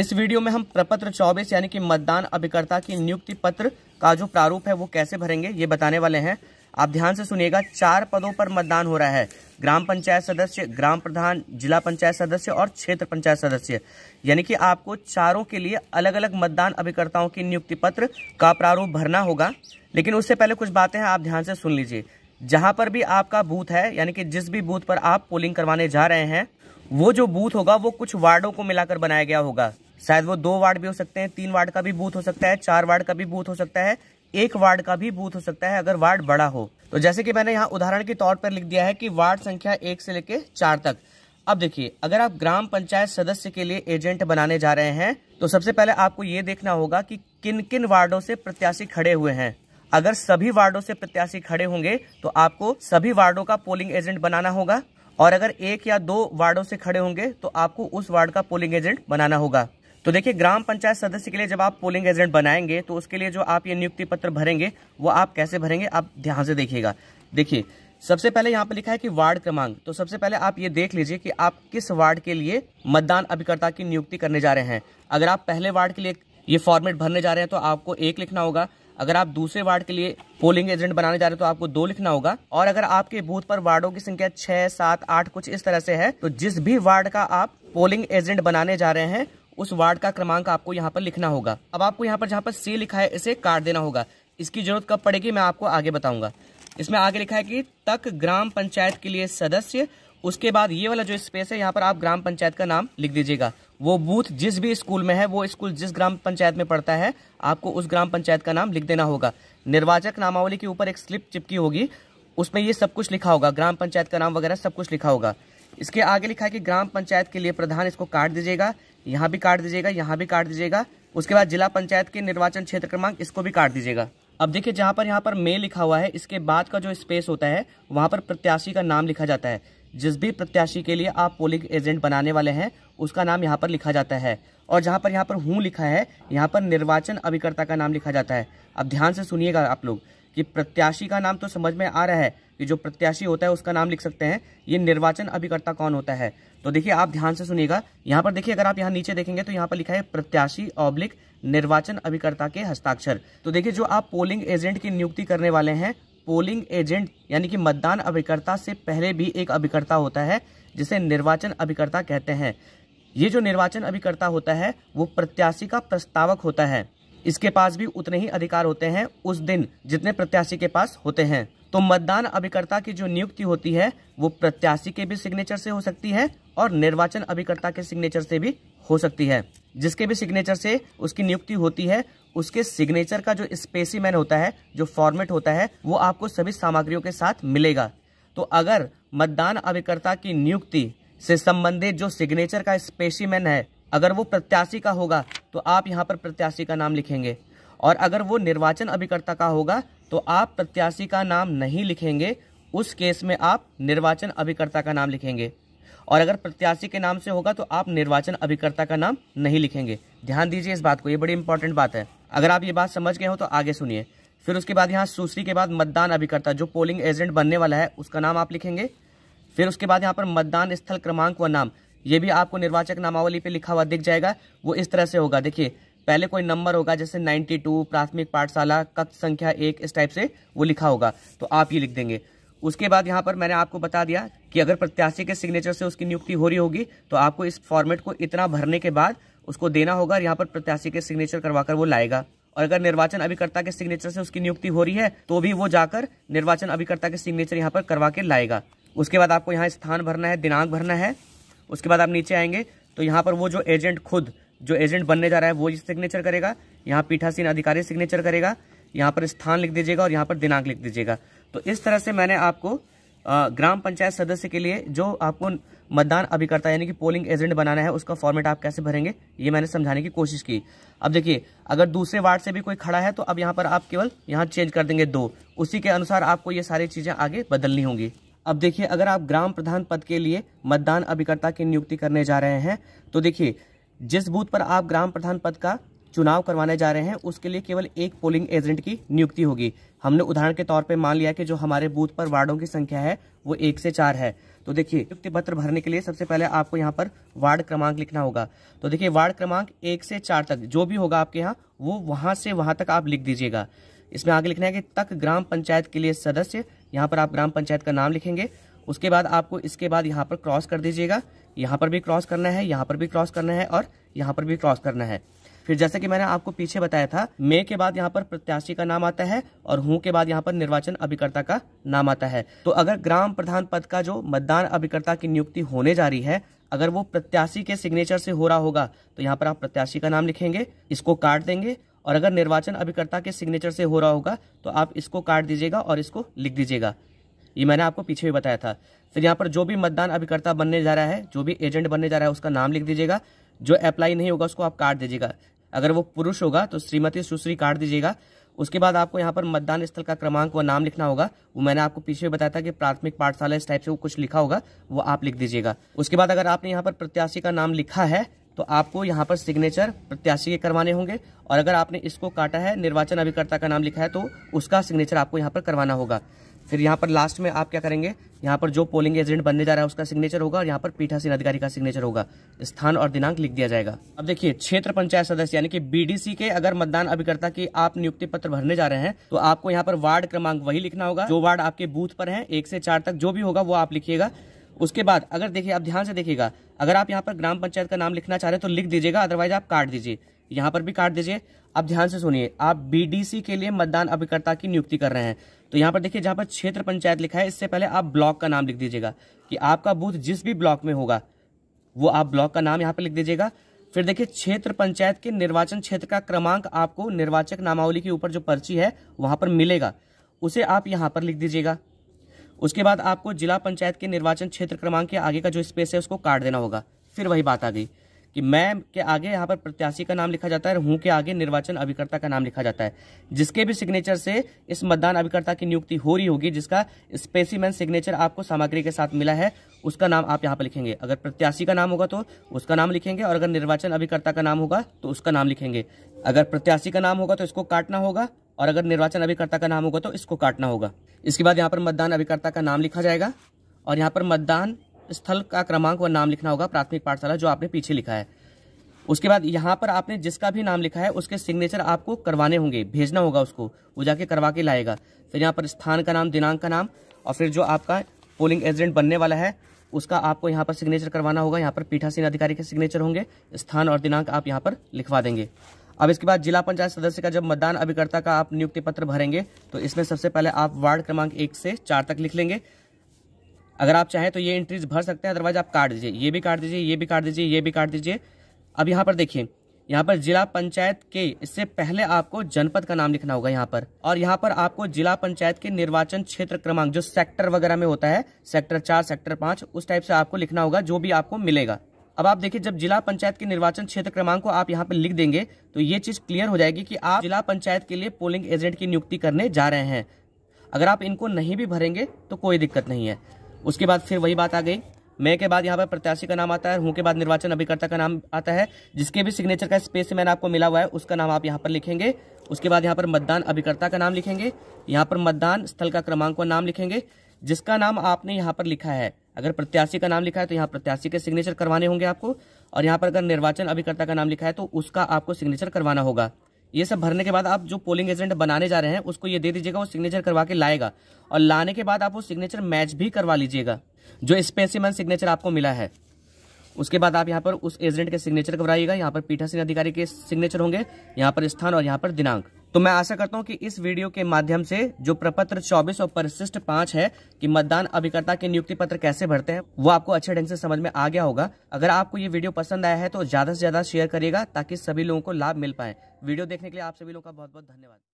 इस वीडियो में हम प्रपत्र 24 यानी कि मतदान अभिकर्ता की नियुक्ति पत्र का जो प्रारूप है वो कैसे भरेंगे ये बताने वाले हैं आप ध्यान से सुनिएगा चार पदों पर मतदान हो रहा है ग्राम पंचायत सदस्य ग्राम प्रधान जिला पंचायत सदस्य और क्षेत्र पंचायत सदस्य यानी कि आपको चारों के लिए अलग अलग मतदान अभिकर्ताओं की नियुक्ति पत्र का प्रारूप भरना होगा लेकिन उससे पहले कुछ बातें हैं आप ध्यान से सुन लीजिए जहां पर भी आपका बूथ है यानी कि जिस भी बूथ पर आप पोलिंग करवाने जा रहे हैं वो जो बूथ होगा वो कुछ वार्डों को मिलाकर बनाया गया होगा शायद वो दो वार्ड भी हो सकते हैं तीन वार्ड का भी बूथ हो सकता है चार वार्ड का भी बूथ हो सकता है एक वार्ड का भी बूथ हो सकता है अगर वार्ड बड़ा हो तो जैसे कि मैंने यहाँ उदाहरण के तौर पर लिख दिया है कि वार्ड संख्या एक से लेकर चार तक अब देखिए अगर आप ग्राम पंचायत सदस्य के लिए एजेंट बनाने जा रहे हैं तो सबसे पहले आपको ये देखना होगा कि किन किन वार्डों से प्रत्याशी खड़े हुए हैं अगर सभी वार्डों से प्रत्याशी खड़े होंगे तो आपको सभी वार्डों का पोलिंग एजेंट बनाना होगा और अगर एक या दो वार्डों से खड़े होंगे तो आपको उस वार्ड का पोलिंग एजेंट बनाना होगा तो देखिए ग्राम पंचायत सदस्य के लिए जब आप पोलिंग एजेंट बनाएंगे तो उसके लिए जो आप ये नियुक्ति पत्र भरेंगे वो आप कैसे भरेंगे आप ध्यान से देखिएगा देखिए सबसे पहले यहाँ पर लिखा है कि वार्ड क्रमांक तो सबसे पहले आप ये देख लीजिए कि आप किस वार्ड के लिए मतदान अभिकर्ता की नियुक्ति करने जा रहे हैं अगर आप पहले वार्ड के लिए ये फॉर्मेट भरने जा रहे हैं तो आपको एक लिखना होगा अगर आप दूसरे वार्ड के लिए पोलिंग एजेंट बनाने जा रहे हो तो आपको दो लिखना होगा और अगर आपके बूथ पर वार्डों की संख्या छह सात आठ कुछ इस तरह से है तो जिस भी वार्ड का आप पोलिंग एजेंट बनाने जा रहे हैं उस वार्ड का क्रमांक आपको यहाँ पर लिखना होगा अब आपको यहाँ पर जहाँ पर सी लिखा है इसे काट देना होगा इसकी जरूरत कब पड़ेगी मैं आपको आगे बताऊंगा इसमें आगे लिखा है कि तक ग्राम पंचायत के लिए सदस्य उसके बाद ये वाला जो स्पेस है यहाँ पर आप ग्राम पंचायत का नाम लिख दीजिएगा वो बूथ जिस भी स्कूल में है वो स्कूल जिस ग्राम पंचायत में पड़ता है आपको उस ग्राम पंचायत का नाम लिख देना होगा निर्वाचक नामावली के ऊपर एक स्लिप चिपकी होगी उसमें ये सब कुछ लिखा होगा ग्राम पंचायत का नाम वगैरह सब कुछ लिखा होगा इसके आगे लिखा है कि ग्राम पंचायत के लिए प्रधान इसको काट दीजिएगा यहाँ भी काट दीजिएगा यहाँ भी काट दीजिएगा उसके बाद जिला पंचायत के निर्वाचन क्षेत्र क्रमांक इसको भी काट दीजिएगा अब देखिए जहाँ पर यहाँ पर मे लिखा हुआ है इसके बाद का जो स्पेस होता है वहाँ पर प्रत्याशी का नाम लिखा जाता है जिस भी प्रत्याशी के लिए आप पोलिंग एजेंट बनाने वाले हैं उसका नाम यहाँ पर लिखा जाता है और जहाँ पर यहाँ पर हूँ लिखा है यहाँ पर निर्वाचन अभिकर्ता का नाम लिखा जाता है अब ध्यान से सुनिएगा आप लोग ये प्रत्याशी का नाम तो समझ में आ रहा है कि जो प्रत्याशी होता है उसका नाम लिख सकते हैं ये निर्वाचन अभिकर्ता कौन होता है तो देखिए आप ध्यान से सुनिएगा यहाँ पर देखिए अगर आप यहाँ नीचे देखेंगे तो यहाँ पर लिखा है प्रत्याशी ऑब्लिक निर्वाचन अभिकर्ता के हस्ताक्षर तो देखिए जो आप पोलिंग एजेंट की नियुक्ति करने वाले हैं पोलिंग एजेंट यानी कि मतदान अभिकर्ता से पहले भी एक अभिकर्ता होता है जिसे निर्वाचन अभिकर्ता कहते हैं ये जो निर्वाचन अभिकर्ता होता है वो प्रत्याशी का प्रस्तावक होता है इसके पास भी उतने ही अधिकार होते हैं उस दिन जितने प्रत्याशी के पास होते हैं तो मतदान अभिकर्ता की जो नियुक्ति होती है वो प्रत्याशी के भी सिग्नेचर से हो सकती है और निर्वाचन अभिकर्ता के सिग्नेचर से भी हो सकती है जिसके भी सिग्नेचर से उसकी नियुक्ति होती है उसके सिग्नेचर का जो स्पेसीमैन होता है जो फॉर्मेट होता है वो आपको सभी सामग्रियों के साथ मिलेगा तो अगर मतदान अभिकर्ता की नियुक्ति से संबंधित जो सिग्नेचर का स्पेसीमैन है अगर वो प्रत्याशी का होगा तो आप यहाँ पर प्रत्याशी का नाम लिखेंगे और अगर वो निर्वाचन अभिकर्ता का होगा तो आप प्रत्याशी का नाम नहीं लिखेंगे उस केस में आप निर्वाचन अभिकर्ता का नाम लिखेंगे और अगर प्रत्याशी के नाम से होगा तो आप निर्वाचन अभिकर्ता का नाम नहीं लिखेंगे ध्यान दीजिए इस बात को ये बड़ी इंपॉर्टेंट बात है अगर आप ये बात समझ गए हो तो आगे सुनिए फिर उसके बाद यहाँ सूसरी के बाद मतदान अभिकर्ता जो पोलिंग एजेंट बनने वाला है उसका नाम आप लिखेंगे फिर उसके बाद यहाँ पर मतदान स्थल क्रमांक व नाम ये भी आपको निर्वाचक नामावली पे लिखा हुआ दिख जाएगा वो इस तरह से होगा देखिए पहले कोई नंबर होगा जैसे 92 प्राथमिक पाठशाला कक्ष संख्या एक इस टाइप से वो लिखा होगा तो आप ये लिख देंगे उसके बाद यहाँ पर मैंने आपको बता दिया कि अगर प्रत्याशी के सिग्नेचर से उसकी नियुक्ति हो रही होगी तो आपको इस फॉर्मेट को इतना भरने के बाद उसको देना होगा और यहाँ पर प्रत्याशी के सिग्नेचर करवाकर वो लाएगा और अगर निर्वाचन अभिकर्ता के सिग्नेचर से उसकी नियुक्ति हो रही है तो भी वो जाकर निर्वाचन अभिकर्ता के सिग्नेचर यहाँ पर करवा के लाएगा उसके बाद आपको यहाँ स्थान भरना है दिनांक भरना है उसके बाद आप नीचे आएंगे तो यहाँ पर वो जो एजेंट खुद जो एजेंट बनने जा रहा है वो सिग्नेचर करेगा यहाँ पीठासीन अधिकारी सिग्नेचर करेगा यहाँ पर स्थान लिख दीजिएगा और यहाँ पर दिनांक लिख दीजिएगा तो इस तरह से मैंने आपको ग्राम पंचायत सदस्य के लिए जो आपको मतदान अभिकर्ता यानी कि पोलिंग एजेंट बनाना है उसका फॉर्मेट आप कैसे भरेंगे ये मैंने समझाने की कोशिश की अब देखिए अगर दूसरे वार्ड से भी कोई खड़ा है तो अब यहाँ पर आप केवल यहाँ चेंज कर देंगे दो उसी के अनुसार आपको ये सारी चीज़ें आगे बदलनी होंगी अब देखिए अगर आप ग्राम प्रधान पद के लिए मतदान अभिकर्ता की नियुक्ति करने जा रहे हैं तो देखिए जिस बूथ पर आप ग्राम प्रधान पद का चुनाव करवाने जा रहे हैं उसके लिए केवल एक पोलिंग एजेंट की नियुक्ति होगी हमने उदाहरण के तौर पर मान लिया कि जो हमारे बूथ पर वार्डों की संख्या है वो एक से चार है तो देखिए नियुक्ति पत्र भरने के लिए सबसे पहले आपको यहाँ पर वार्ड क्रमांक लिखना होगा तो देखिए वार्ड क्रमांक एक से चार तक जो भी होगा आपके यहाँ वो वहां से वहां तक आप लिख दीजिएगा इसमें आगे लिखना है कि तक ग्राम पंचायत के लिए सदस्य यहाँ पर आप ग्राम पंचायत का नाम लिखेंगे उसके बाद आपको इसके बाद यहाँ पर क्रॉस कर दीजिएगा यहाँ पर भी क्रॉस करना है यहाँ पर भी क्रॉस करना है और यहाँ पर भी क्रॉस करना है फिर जैसे कि मैंने आपको पीछे बताया था मे के बाद यहाँ पर प्रत्याशी का नाम आता है और हूँ के बाद यहाँ पर निर्वाचन अभिकर्ता का नाम आता है तो अगर ग्राम प्रधान पद का जो मतदान अभिकर्ता की नियुक्ति होने जा रही है अगर वो प्रत्याशी के सिग्नेचर से हो रहा होगा तो यहाँ पर आप प्रत्याशी का नाम लिखेंगे इसको काट देंगे और अगर निर्वाचन अभिकर्ता के सिग्नेचर से हो रहा होगा तो आप इसको काट दीजिएगा और इसको लिख दीजिएगा ये मैंने आपको पीछे भी बताया था फिर यहाँ पर जो भी मतदान अभिकर्ता बनने जा रहा है जो भी एजेंट बनने जा रहा है उसका नाम लिख दीजिएगा जो अप्लाई नहीं होगा उसको आप काट दीजिएगा अगर वो पुरुष होगा तो श्रीमती सुश्री काट दीजिएगा उसके बाद आपको यहाँ पर मतदान स्थल का क्रमांक व नाम लिखना होगा वो मैंने आपको पीछे भी बताया था कि प्राथमिक पाठशाला इस टाइप से वो कुछ लिखा होगा वो आप लिख दीजिएगा उसके बाद अगर आपने यहाँ पर प्रत्याशी का नाम लिखा है तो आपको यहाँ पर सिग्नेचर प्रत्याशी के करवाने होंगे और अगर आपने इसको काटा है निर्वाचन अभिकर्ता का नाम लिखा है तो उसका सिग्नेचर आपको यहाँ पर करवाना होगा फिर यहाँ पर लास्ट में आप क्या करेंगे यहाँ पर जो पोलिंग एजेंट बनने जा रहा है उसका सिग्नेचर होगा और यहाँ पर पीठासीन अधिकारी का सिग्नेचर होगा स्थान और दिनांक लिख दिया जाएगा अब देखिए क्षेत्र पंचायत सदस्य यानी कि बीडीसी के अगर मतदान अभिकर्ता की आप नियुक्ति पत्र भरने जा रहे हैं तो आपको यहाँ पर वार्ड क्रमांक वही लिखना होगा जो वार्ड आपके बूथ पर है एक से चार तक जो भी होगा वो आप लिखिएगा उसके बाद अगर देखिए आप ध्यान से देखिएगा अगर आप यहाँ पर ग्राम पंचायत का नाम लिखना चाह रहे हैं तो लिख दीजिएगा अदरवाइज आप काट दीजिए यहाँ पर भी काट दीजिए आप ध्यान से सुनिए आप बीडीसी के लिए मतदान अभिकर्ता की नियुक्ति कर रहे हैं तो यहाँ पर देखिए जहाँ पर क्षेत्र पंचायत लिखा है इससे पहले आप ब्लॉक का नाम लिख दीजिएगा कि आपका बूथ जिस भी ब्लॉक में होगा वो आप ब्लॉक का नाम यहाँ पर लिख दीजिएगा फिर देखिए क्षेत्र पंचायत के निर्वाचन क्षेत्र का क्रमांक आपको निर्वाचक नामावली के ऊपर जो पर्ची है वहाँ पर मिलेगा उसे आप यहाँ पर लिख दीजिएगा उसके बाद आपको जिला पंचायत के निर्वाचन क्षेत्र क्रमांक के आगे का जो स्पेस है उसको काट देना होगा फिर वही बात आ गई कि मैं के आगे यहाँ पर प्रत्याशी का नाम लिखा जाता है हूँ के आगे निर्वाचन अभिकर्ता का नाम लिखा जाता है जिसके भी सिग्नेचर से इस मतदान अभिकर्ता की नियुक्ति हो रही होगी जिसका स्पेसिमैन सिग्नेचर आपको सामग्री के साथ मिला है उसका नाम आप यहाँ पर लिखेंगे अगर प्रत्याशी का नाम होगा तो उसका नाम लिखेंगे और अगर निर्वाचन अभिकर्ता का नाम होगा तो उसका नाम लिखेंगे अगर प्रत्याशी का नाम होगा तो इसको काटना होगा और अगर निर्वाचन अभिकर्ता का नाम होगा तो इसको काटना होगा इसके बाद यहाँ पर मतदान अभिकर्ता का नाम लिखा जाएगा और यहाँ पर मतदान स्थल का क्रमांक व नाम लिखना होगा प्राथमिक पाठशाला जो आपने पीछे लिखा है उसके बाद यहाँ पर आपने जिसका भी नाम लिखा है उसके सिग्नेचर आपको करवाने होंगे भेजना होगा उसको वो जाके करवा के लाएगा फिर यहाँ पर स्थान का नाम दिनांक का नाम और फिर जो आपका पोलिंग एजेंट बनने वाला है उसका आपको यहाँ पर सिग्नेचर करवाना होगा यहाँ पर पीठासीन अधिकारी के सिग्नेचर होंगे स्थान और दिनांक आप यहाँ पर लिखवा देंगे अब इसके बाद जिला पंचायत सदस्य का जब मतदान अभिकर्ता का आप नियुक्ति पत्र भरेंगे तो इसमें सबसे पहले आप वार्ड क्रमांक एक से चार तक लिख लेंगे अगर आप चाहें तो ये एंट्रीज भर सकते हैं अदरवाइज आप काट दीजिए ये भी काट दीजिए ये भी काट दीजिए ये भी काट दीजिए अब यहाँ पर देखिए यहाँ पर जिला पंचायत के इससे पहले आपको जनपद का नाम लिखना होगा यहाँ पर और यहाँ पर आपको जिला पंचायत के निर्वाचन क्षेत्र क्रमांक जो सेक्टर वगैरह में होता है सेक्टर चार सेक्टर पाँच उस टाइप से आपको लिखना होगा जो भी आपको मिलेगा अब आप देखिए जब जिला पंचायत के निर्वाचन क्षेत्र क्रमांक को आप यहाँ पर लिख देंगे तो ये चीज़ क्लियर हो जाएगी कि आप जिला पंचायत के लिए पोलिंग एजेंट की नियुक्ति करने जा रहे हैं अगर आप इनको नहीं भी भरेंगे तो कोई दिक्कत नहीं है उसके बाद फिर वही बात आ गई मैं के बाद यहाँ पर प्रत्याशी का नाम आता है हूँ के बाद निर्वाचन अभिकर्ता का नाम आता है जिसके भी सिग्नेचर का स्पेस मैंने आपको मिला हुआ है उसका नाम आप यहाँ पर लिखेंगे उसके बाद यहाँ पर मतदान अभिकर्ता का नाम लिखेंगे यहाँ पर मतदान स्थल का क्रमांक का नाम लिखेंगे जिसका नाम आपने यहाँ पर लिखा है अगर प्रत्याशी का नाम लिखा है तो यहाँ प्रत्याशी के सिग्नेचर करवाने होंगे आपको और यहाँ पर अगर निर्वाचन अभिकर्ता का नाम लिखा है तो उसका आपको सिग्नेचर करवाना होगा ये सब भरने के बाद आप जो पोलिंग एजेंट बनाने जा रहे हैं उसको ये दे दीजिएगा वो सिग्नेचर करवा के लाएगा और लाने के बाद आप वो सिग्नेचर मैच भी करवा लीजिएगा जो स्पेसिमन सिग्नेचर आपको मिला है उसके बाद आप यहाँ पर उस एजेंट के सिग्नेचर करवाइएगा यहाँ पर पीठासीन अधिकारी के सिग्नेचर होंगे यहाँ पर स्थान और यहाँ पर दिनांक तो मैं आशा करता हूं कि इस वीडियो के माध्यम से जो प्रपत्र 24 और परिशिष्ट पांच है कि मतदान अभिकर्ता के नियुक्ति पत्र कैसे भरते हैं वो आपको अच्छे ढंग से समझ में आ गया होगा अगर आपको ये वीडियो पसंद आया है तो ज्यादा से ज्यादा शेयर करिएगा ताकि सभी लोगों को लाभ मिल पाए वीडियो देखने के लिए आप सभी लोगों का बहुत बहुत धन्यवाद